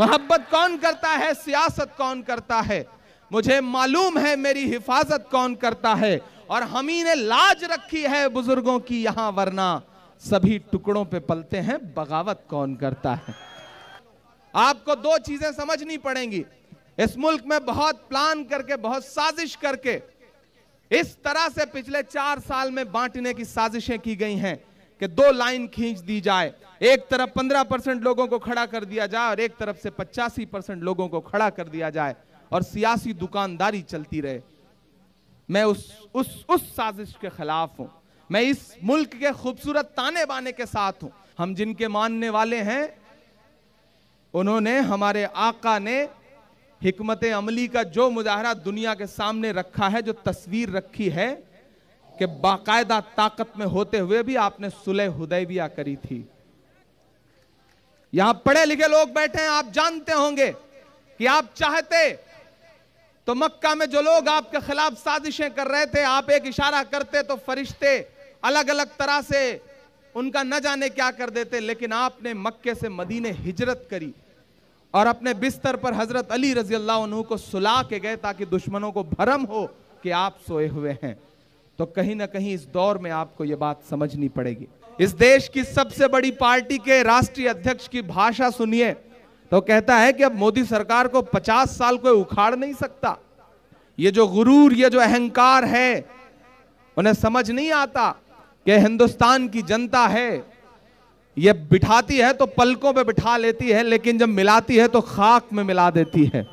मोहब्बत कौन करता है सियासत कौन करता है मुझे मालूम है मेरी हिफाजत कौन करता है और हम ही ने लाज रखी है बुजुर्गों की यहां वरना सभी टुकड़ों पे पलते हैं बगावत कौन करता है आपको दो चीजें समझनी पड़ेंगी इस मुल्क में बहुत प्लान करके बहुत साजिश करके इस तरह से पिछले चार साल में बांटने की साजिशें की गई हैं कि दो लाइन खींच दी जाए एक तरफ 15 परसेंट लोगों को खड़ा कर दिया जाए और एक तरफ से पचासी परसेंट लोगों को खड़ा कर दिया जाए और सियासी दुकानदारी चलती रहे मैं उस उस उस साजिश के खिलाफ हूं मैं इस मुल्क के खूबसूरत ताने बाने के साथ हूं हम जिनके मानने वाले हैं उन्होंने हमारे आका ने हमत अमली का जो मुजाहरा दुनिया के सामने रखा है जो तस्वीर रखी है कि बाकायदा ताकत में होते हुए भी आपने सुलह हुदैबिया करी थी यहां पढ़े लिखे लोग बैठे हैं आप जानते होंगे कि आप चाहते तो मक्का में जो लोग आपके खिलाफ साजिशें कर रहे थे आप एक इशारा करते तो फरिश्ते अलग अलग तरह से उनका न जाने क्या कर देते लेकिन आपने मक्के से मदीने हिजरत करी और अपने बिस्तर पर हजरत अली रजी अल्लाह को सुला के गए ताकि दुश्मनों को भरम हो कि आप सोए हुए हैं तो कहीं ना कहीं इस दौर में आपको यह बात समझनी पड़ेगी इस देश की सबसे बड़ी पार्टी के राष्ट्रीय अध्यक्ष की भाषा सुनिए तो कहता है कि अब मोदी सरकार को 50 साल कोई उखाड़ नहीं सकता ये जो गुरूर ये जो अहंकार है उन्हें समझ नहीं आता कि हिंदुस्तान की जनता है ये बिठाती है तो पलकों पे बिठा लेती है लेकिन जब मिलाती है तो खाक में मिला देती है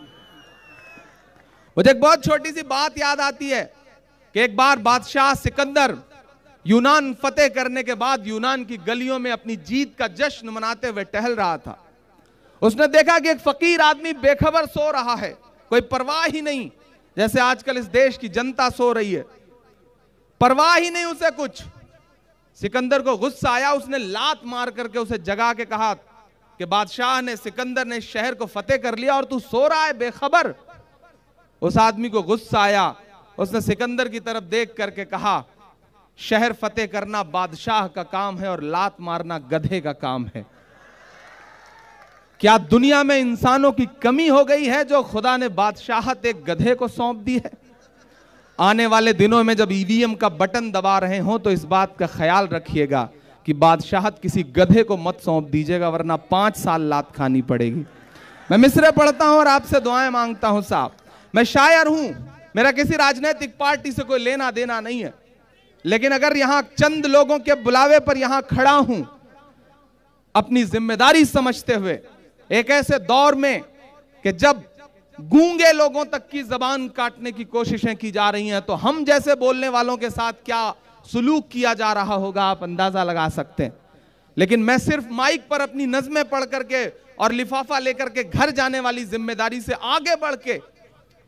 मुझे एक बहुत छोटी सी बात याद आती है कि एक बार बादशाह सिकंदर यूनान फतेह करने के बाद यूनान की गलियों में अपनी जीत का जश्न मनाते हुए टहल रहा था उसने देखा कि एक फकीर आदमी बेखबर सो रहा है कोई परवाह ही नहीं जैसे आजकल इस देश की जनता सो रही है परवाह ही नहीं उसे कुछ सिकंदर को गुस्सा आया उसने लात मार करके उसे जगा के कहा कि बादशाह ने सिकंदर ने शहर को फतेह कर लिया और तू सो रहा है बेखबर उस आदमी को गुस्सा आया उसने सिकंदर की तरफ देख करके कहा शहर फतेह करना बादशाह का काम है और लात मारना गधे का काम है क्या दुनिया में इंसानों की कमी हो गई है जो खुदा ने बादशाहत एक गधे को सौंप दी है आने वाले दिनों में जब ईवीएम का बटन दबा रहे हो तो इस बात का ख्याल रखिएगा कि बादशाहत किसी गधे को मत सौंप दीजिएगा वरना पांच साल लात खानी पड़ेगी मैं मिसरे पढ़ता हूं और आपसे दुआएं मांगता हूं साहब मैं शायर हूं मेरा किसी राजनीतिक पार्टी से कोई लेना देना नहीं है लेकिन अगर यहां चंद लोगों के बुलावे पर यहां खड़ा हूं अपनी जिम्मेदारी समझते हुए एक ऐसे दौर में कि जब गूंगे लोगों तक की जबान काटने की कोशिशें की जा रही हैं तो हम जैसे बोलने वालों के साथ क्या सुलूक किया जा रहा होगा आप अंदाजा लगा सकते हैं लेकिन मैं सिर्फ माइक पर अपनी नज़में पढ़ करके और लिफाफा लेकर के घर जाने वाली जिम्मेदारी से आगे बढ़ के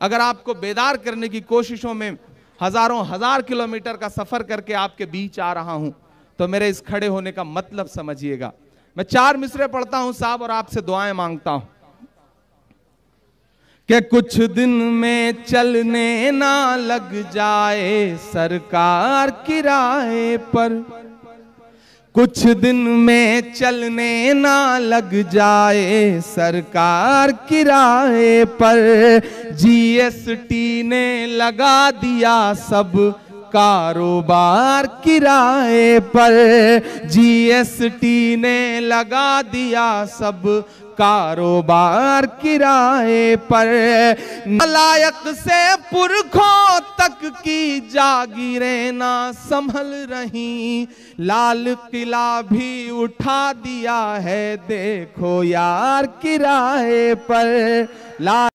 अगर आपको बेदार करने की कोशिशों में हजारों हजार किलोमीटर का सफर करके आपके बीच आ रहा हूं तो मेरे इस खड़े होने का मतलब समझिएगा मैं चार मिसरे पढ़ता हूं साहब और आपसे दुआएं मांगता हूं कि कुछ दिन में चलने ना लग जाए सरकार किराए पर कुछ दिन में चलने ना लग जाए सरकार किराए पर जीएसटी ने लगा दिया सब कारोबार किराए पर जीएसटी ने लगा दिया सब कारोबार किराए पर नलायक से पुरखों तक की जागीरें ना संभल रही लाल किला भी उठा दिया है देखो यार किराए पर लाल